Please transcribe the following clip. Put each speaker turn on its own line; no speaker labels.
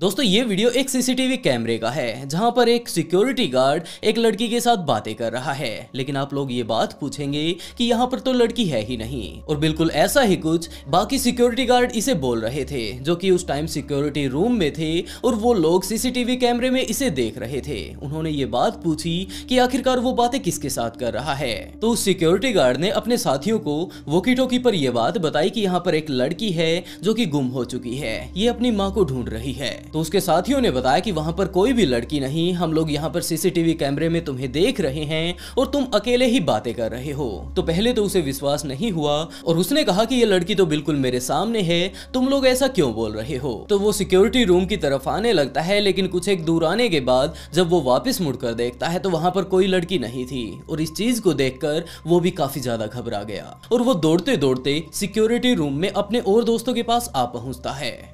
दोस्तों ये वीडियो एक सीसीटीवी कैमरे का है जहां पर एक सिक्योरिटी गार्ड एक लड़की के साथ बातें कर रहा है लेकिन आप लोग ये बात पूछेंगे कि यहाँ पर तो लड़की है ही नहीं और बिल्कुल ऐसा ही कुछ बाकी सिक्योरिटी गार्ड इसे बोल रहे थे जो कि उस टाइम सिक्योरिटी रूम में थे और वो लोग सीसीटीवी कैमरे में इसे देख रहे थे उन्होंने ये बात पूछी की आखिरकार वो बातें किसके साथ कर रहा है तो उस सिक्योरिटी गार्ड ने अपने साथियों को वोकी टोकी पर यह बात बताई की यहाँ पर एक लड़की है जो की गुम हो चुकी है ये अपनी माँ को ढूंढ रही है तो उसके साथियों ने बताया कि वहाँ पर कोई भी लड़की नहीं हम लोग यहाँ पर सीसीटीवी कैमरे में तुम्हें देख रहे हैं और तुम अकेले ही बातें कर रहे हो तो पहले तो उसे विश्वास नहीं हुआ और उसने कहा कि ये लड़की तो बिल्कुल मेरे सामने है तुम लोग ऐसा क्यों बोल रहे हो तो वो सिक्योरिटी रूम की तरफ आने लगता है लेकिन कुछ एक दूर आने के बाद जब वो वापस मुड़कर देखता है तो वहां पर कोई लड़की नहीं थी और इस चीज को देखकर वो भी काफी ज्यादा घबरा गया और वो दौड़ते दौड़ते सिक्योरिटी रूम में अपने और दोस्तों के पास आ पहुंचता है